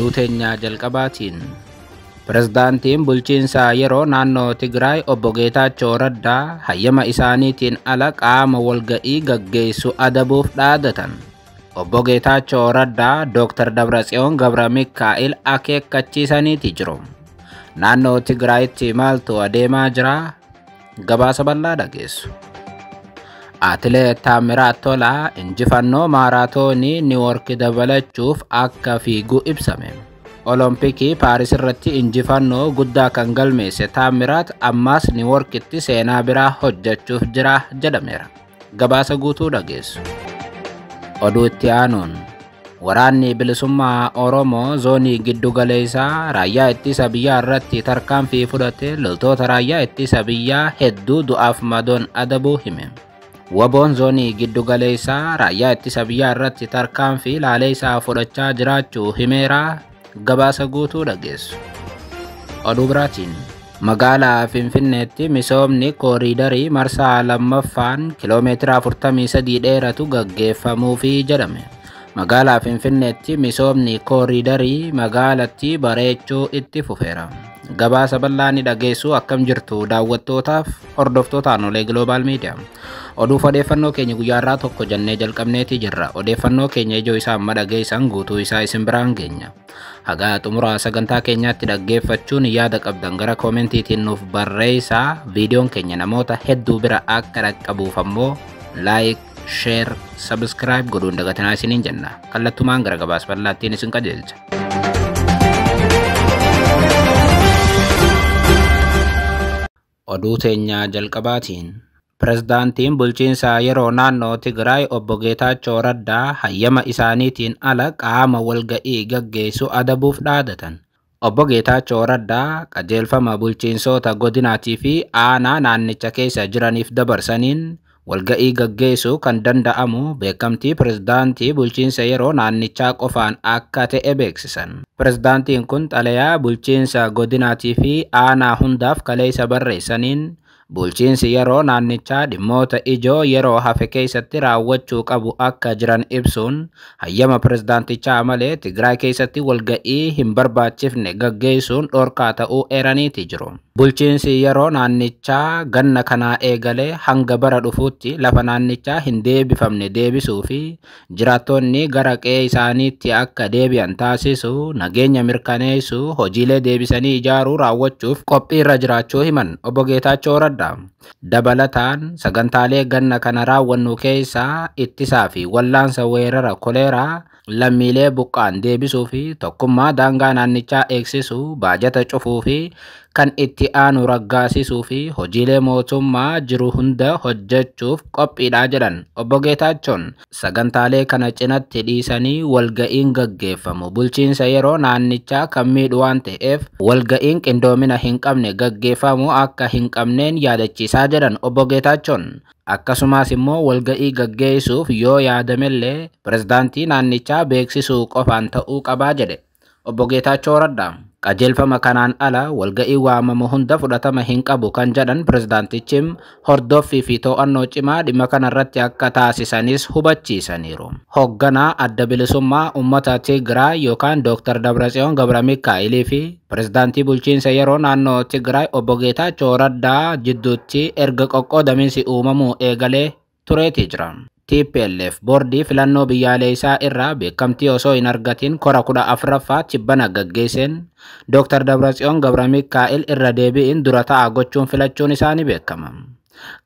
duuteenyaa jalqabaatiin. Pireezidaantiin bulchiinsaa yeroo naannoo Tigraay obbo Geetaachoo Raddaa hayyama isaaniitiin ala qaama walga'ii gaggeessu adabuuf dhaadatan. Obbo Geetaachoo Raddaa Dr. Dabratsiyoon Gabra Mikaa'il akeekkachiisaniiti jiru. Naannoo Tigraayitti maaltu adeemaa jira? Gabaasa bal'aa dhageessu. Atileet taamiraat Tolaa injifannoo maaraatoonii Niwuyoork dabalachuuf akka fiigu ibsame. Olompikii Paaris irratti injifannoo guddaa kan galmeesse taamiraat ammaas Niwuyoorkitti seenaa biraa hojjachuuf jira jedhameera. Gabaasa guutuu dhageessu. Oduu itti aanuun waraanni bilisummaa Oromoo zoonii giddu galeessaa raayyaa ittisa biyyaa irratti tarkaanfii fudhate loltoota raayyaa ittisa biyyaa hedduu du'aaf madoon adabuu hime. Waboon zoonii giddugaleessaa raayyaa ittisa biyyaa irratti tarkaan laalee isaa fudhachaa jiraachuu himeeraa gabaasa guutuu dhageessu. Oduu biraatiin magaalaa Finfinneetti misoomni kooriidarii marsaa lammaffaan kiiloomeetira 43 dheeratu gaggeeffamuufii jedhame. Magaalaa Finfinneetti misoomni kooriidarii Magaalatti bareechuu itti fufeera. gabaasa bal'aa ni dhageessu akkam jirtu daawwattootaaf hordoftoota aanulee Global Media. Oduuf odeeffannoo keenya guyyaa irraa tokko jannee jalqabneetii jirra. Odeeffannoo keenya ijoo isaa amma dhageessan guutuu isaa isin biraan keenya Hagaa xumuraa sagantaa keenyaatti dhaggeeffachuun yaada qabdan gara koomentiitiin nuuf barreessaa. Viidiyoon keenya namoota hedduu bira akka dhaqqabuuf ammoo laayik, sheer, sabiskiraayib godhuun dagatanaa isiniin jenna. Kallattumaan gara gabaas bal'aattiin isin qajeelcha. Oduu teenyaa jalqabaatiin pirezidaantiin bulchiinsaa yeroo naannoo Tigraay obbo Geetaachoo Raddaa hayyama isaaniitiin ala qaama walga'ii gaggeessu adabuuf dhaadatan. Obbo Geetaachoo Raddaa qajeelfama bulchiinsota godinaatii fi aanaa naannicha keessa jiraniif dabarsaniin Walga'ii gaggeessu kan danda'amu beekamtii pirezidaantii bulchiinsa yeroo naannichaa qofaan akka ta'e beeksisan. Pirezidaantiin kun xalayaa bulchiinsa godinaatii fi aanaa hundaaf kaleessa barreessaniin Bulchiinsi yeroo naannichaa dhimmoota ijoo yeroo hafe keessatti raawwachuu qabu akka jiran ibsuun hayyama pirezidaantichaa malee Tigraay keessatti ga'ii hin barbaachifne gaggeessuun dhorkaa ta'uu eraniiti jiru. Bulchiinsi yeroo naannichaa ganna kanaa eegalee hanga bara dhufuutti lafa naannichaa hin deebifamne deebisuu fi jiraattonni gara qe'ee isaaniitti akka deebi'an taasisu, nageenya mirkaneessuu, hojiilee deebisanii ijaaruu raawwachuuf qophiirra jiraachuu himan. Obbo Dabalataan sagantaalee ganna kana raawwannu keessaa ittisaa fi wallaansa weerara koleeraa lammiilee buqqaan deebisuu fi tokkummaa daangaa naannichaa eegsisuu baajata cufuu fi kan itti aanu raggaasisuu fi hojiilee mootummaa jiru hunda hojjechuuf qophiidha jedhan obbo Geetaachoon sagantaalee kana cinatti dhiisanii walga'iin gaggeeffamu bulchiinsa yeroo naannichaa kan miidhu waan ta'eef walga'iin qindoomina hin qabne gaggeeffamu akka hin qabneen yaadachiisaa jedhan obbo Geetaachoon. akkasumas immoo walga'ii gaggeessuuf yoo yaadamellee pirezidaantii naannichaa beeksisuu qofaan ta'uu qabaa jedhe obbo Geetaachoo Raddaa. qajeelfama kanaan ala walga'ii waamamu hunda fudhatama hin qabu kan jedhan pirezidaantichim hordoffii fi to'annoo cimaa dhimma kanarratti akka taasisanis hubachiisaniiru. Hoogganaa adda bilisummaa uummata Tigraay yookaan Dr. Dabratsiyoon Gabramikaa'ilii fi pirezidaantii bulchiinsa yeroo naannoo Tigraay obbo Geetaachoo Raddaa jidduutti erga qoqqoodamiinsi uumamuu eegalee tureetii jira. TPLF boordii filannoo biyyaallee isaa irraa beekamtii osoo hin argatin kora kudha afuraffaa chibbana gaggeesseen Dr. gabra Gabramikaa'el irra deebi'in dura ta'a gochuun filachuun isaa ni beekama.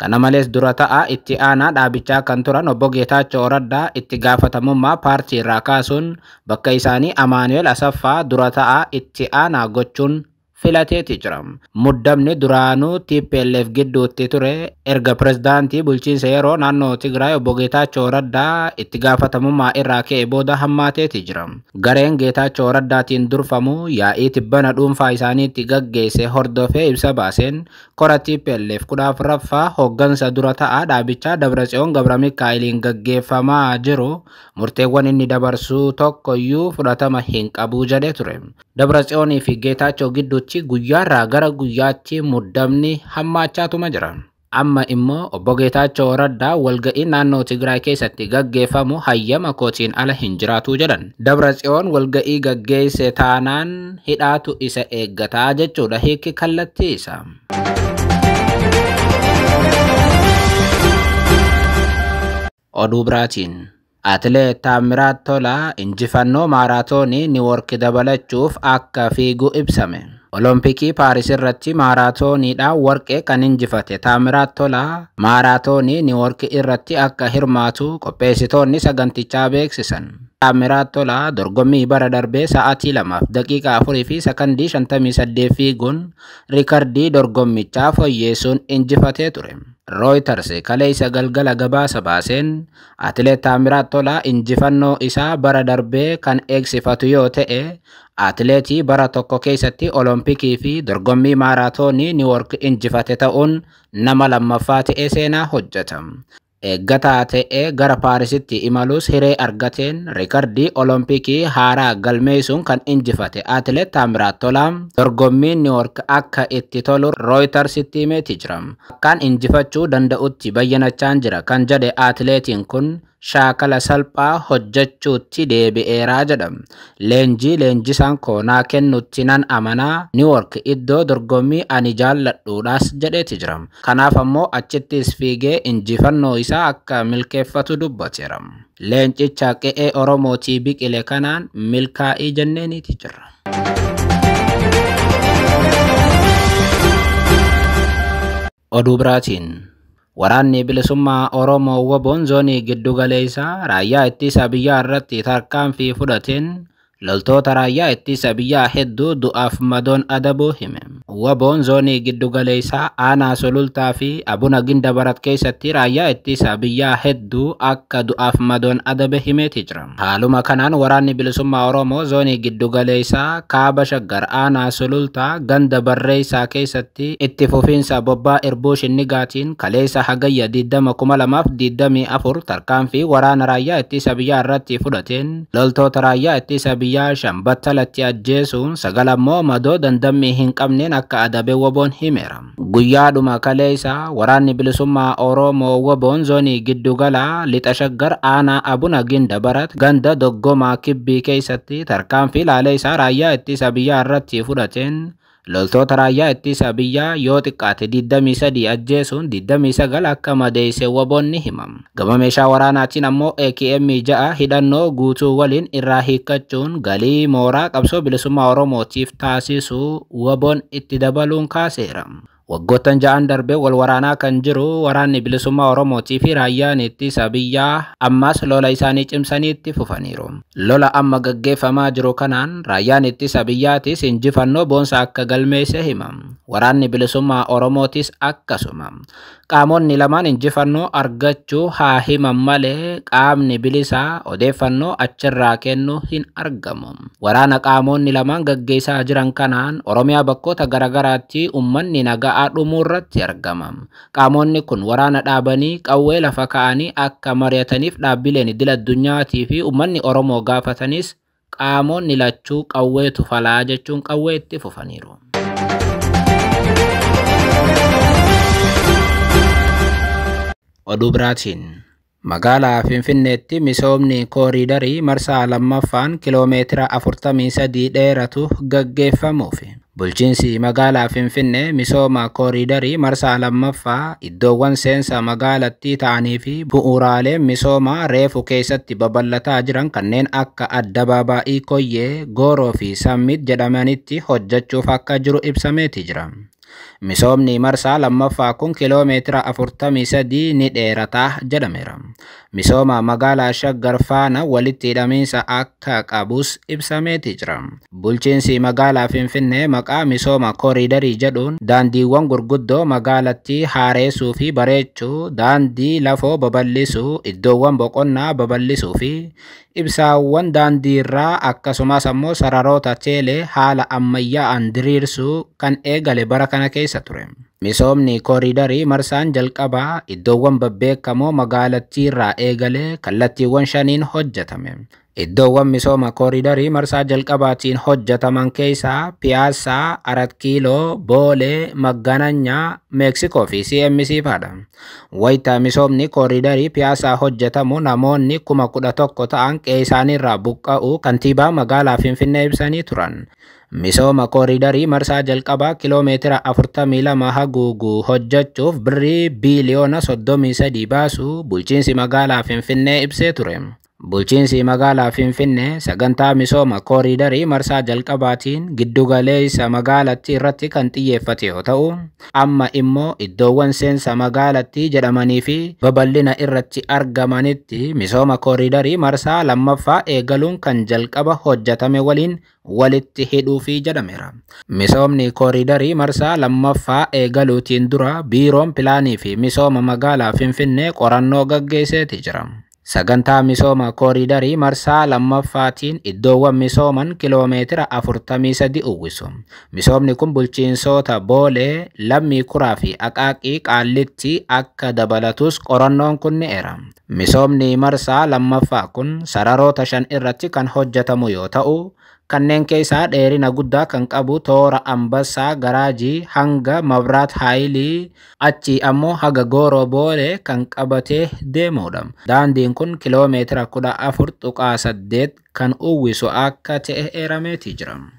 Kana malees dura ta'a itti aanaa dhaabichaa kan turan obbo Geetaachoo Oraddaa itti gaafatamummaa paartii irraa kaasuun bakka isaanii amanuel Asaffaa dura ta'a itti aanaa gochuun filateeti jira. Muddamni duraanuu TPLF gidduutti ture erga pirezidaantii bulchiinsa yeroo naannoo Tigraay obbo Geetaachoo Raddaa itti gaafatamummaa irra ka'e booda hammaateeti jira. Gareen Geetaachoo Raddaatiin durfamu yaa'iti bana dhuunfaa isaaniitti gaggeesse hordofee ibsa baaseen kora TPLF kudhaaf raffaa hooggansa dura ta'a dhaabichaa Dabratsiyoon Gabra Mikaa'eliin gaggeeffamaa jiru murteewwan inni dabarsuu tokkoyyuu fudhatama hin qabu jedhe ture. Dabratsiyoonii fi Geetaachoo gidduutti guyyaarraa gara guyyaatti muddamni hammaachaa jira. Amma immoo obbo Geetaachoo Raddaa walga'ii naannoo Tigraay keessatti gaggeeffamu hayyama kootiin ala hin jiraatu jedhan. Dabratsiyoon walga'ii gaggeesse taanaan hidhaatu isa eeggataa jechuudha hiiki kallattiisa. Oduu biraatiin. Atileet Taammiraat injifannoo maaraatoonii Niwork dabalachuuf akka fiigu ibsame. Olompikii Paaris irratti maaraatooniidhaan warqee kan injifate Taamiraat Tolaa maaraatooniin warqee irratti akka hirmaatu qopheessitoonni sagantichaa beeksisan. Taamiraat Tolaa dorgommii bara darbee sa'aatii lamaaf daqiiqaa afurii fi sakandii 58 fiiguun riikardii dorgommichaa fooyyeessuun injifatee ture. Rooytars kalee isa galgala gabaasa baaseen Atileet Taamiraat Tolaa injifannoo isaa bara darbee kan eegsifatu yoo ta'e, Atileetii bara tokko keessatti Oloompikii fi dorgommii maaraatoonii Niwork injifate ta'uun nama lammaffaa ta'e seenaa hojjeta. eeggataa ta'e e, gara paarisitti imalus hiree argateen riikardii olompikii haaraa galmeessuun kan injifate atileet miraatolaa Tolaa dorgommii niiwoork akka itti tolu rooytarsitti himeeti jira akkaan injifachuu danda'utti bayyanachaan jira kan jedhe atileetiin kun. shaakala salphaa hojjachuutti deebi'eeraa jedhamu. Leenjii leenjisaan koonaa kennutti nan amanaa Niwork iddoo dorgommii ani jaalladhuudhaas jedheeti jirama. Kanaaf ammoo achittis fiigee injifannoo isaa akka milkeeffatu dubbateera. Leencicha qe'ee Oromootii biqile kanaan milkaa'ii jenneeniiti jira. Oduu biraatiin. Waraanni bilisummaa Oromoo Waboon zoonii giddugaleessaa raayyaa ittisa biyyaa irratti fi fudhateen loltoota raayyaa ittisa biyyaa hedduu du'aaf madoon adabuu hime. Waboon zoonii giddugaleessaa aanaa sulultaa fi abuna ginda barat keessatti raayyaa ittisa biyyaa hedduu akka du'aaf madoon adabe himeeti jira. Haaluma kanaan waraanni bilisummaa Oromoo zoonii giddugaleessaa kaaba shaggar aanaa sulultaa ganda barreessaa keessatti itti fufiinsa bobbaa irbuu shinnigaatiin kaleessa hagayya 2024 tarkaanfii waraana raayyaa ittisa biyyaa irratti fudhateen loltoota raayyaa ittisa biyyaa guyyaa shan battalatti ajjeesuun sagalammoo madoo dandammii hin qabneen akka adabe woboon himeera. Guyyaadhuma kaleessa waraanni bilisummaa Oromoo woboon zoonii giddugalaa lixa shaggar aanaa abuna ginda barat ganda doggomaa kibbii keessatti tarkaanfii laalee isaa raayyaa ittisa biyyaa irratti fudhateen Loltoota raayyaa itti isa biyyaa yoo xiqqaate 23 ajjeesuun 29 akka madeeyse waboonni himam. Gama meeshaa waraanaatiin ammoo AKM ja'a hidhannoo guutuu waliin irraa hiikachuun galii mooraa qabsoo bilisummaa Oromootiif taasisuu waboon itti dabaluun kaaseera. Waggoottan ja'an darbee wal waraanaa kan jiru waraanni bilisummaa Oromootii fi raayyaan ittisa biyyaa ammas lola isaanii cimsaniitti fufaniiru. Lola amma gaggeeffamaa jiru kanaan raayyaan ittisa biyyaatis injifannoo boonsa akka galmeesse hima. Waraanni bilisummaa Oromootis akkasuma. Qaamonni lamaan injifannoo argachuu haa himan malee qaamni bilisaa odeeffannoo achirraa kennu hin argamu. Waraana qaamonni lamaan gaggeessaa jiran kanaan Oromiyaa bakkoota garaagaraatti uummanni nagaa ta'aa dhumuu irratti argama Qaamonni kun waraana dhaabanii qawwee lafa ka'anii akka mari'ataniif dhaabbileen idil addunyaatii fi uummanni Oromoo gaafatanis qaamonni lachuu qawweetu falaa jechuun qawwee itti fufaniiru. Oduu biraatiin. Magaalaa Finfinneetti misoomni kooriidarii marsaa lammaffaan kiloomeetira 43 dheeratu gaggeeffamuuf. Bulchiinsi magaalaa Finfinnee misooma kooriidarii marsaa lammaffaa iddoowwan seensa magaalatti ta'anii fi bu'uuraaleen misoomaa reefu keessatti babal'ataa jiran kanneen akka adda baabaa'ii Koyyee, Gooroo fi Sammit jedhamanitti hojjechuuf akka jiru ibsameeti jira. Misoomni marsaa lammaffaa kun afurtamii 43 ni dheerata jedhameera. Misooma magaalaa Shaggar faana walitti hidhamiinsa akka qabuus ibsameeti jira. Bulchiinsi magaalaa Finfinnee maqaa misooma kooriidarii jedhuun daandiiwwan gurguddoo magaalattii haareessuu fi bareechuu, daandii lafoo babal'isuu, iddoowwan boqonnaa babal'isuu fi ibsaawwan daandiirraa akkasumas ammoo sararoota teelee haala ammayyaa'aan diriirsuu kan eegale bara kana keessa keessa ture. Misoomni kooriidarii marsaan jalqabaa iddoowwan babbeekamoo magaalattii irraa eegalee kallattiiwwan shaniin hojjetame. Iddoowwan misooma kooriidarii marsaa jalqabaatiin hojjataman keessaa Piyaasaa, Arat Boolee, Maggananyaa, Meeksikoo fi CMC fa'adha. Wayita misoomni kooriidarii Piyaasaa hojjetamu namoonni kuma kudha tokko ta'an qeessaanirraa buqqa'u kantiibaa magaalaa Finfinnee ibsanii turan. Misooma kooriidarii marsaa jalqabaa kiloomeetira 42 haguuguu hojjechuuf birrii biiliyoona sadii baasu bulchiinsi magaalaa Finfinnee ibsee ture. Bulchiinsi magala Finfinnee sagantaa misooma kooriidarii marsaa jalqabaatiin giddugaleessa magaalattii irratti kan xiyyeeffate yoo ta'u, amma immo iddoowwan seensa magaalattii jedhamanii fi babal'ina irratti argamanitti misooma kooriidarii marsaa lammaffaa eegaluun kan jalqaba hojjetame waliin walitti hidhuufii jedhameera. Misoomni kooriidarii marsaa lammaffaa eegaluutiin dura biiroon pilaanii fi misooma magaalaa Finfinnee qorannoo tijram. Sagantaa misooma kooriidarii marsaa lammaffaatiin iddoowwan misooman kiloomeetira 43 uwwisu. Misoomni kun bulchiinsoota Boolee, Lammii Kuraa fi Aqaaqii Qaallitti akka dabalatus qorannoon era Misoomni marsaa lammaffaa kun sararoota shan irratti kan hojjetamu yoo ta'u, Kanneen keessaa dheerina guddaa kan qabu toora Ambassaa Garaajii hanga Mabraat Haayilii achi ammoo haga goro Boolee kan qabatee deemudha. Daandiin kun kiiloomeetira kudha afur tuqaa saddeet kan uwwisu akka ta'e eerameetii jiramu.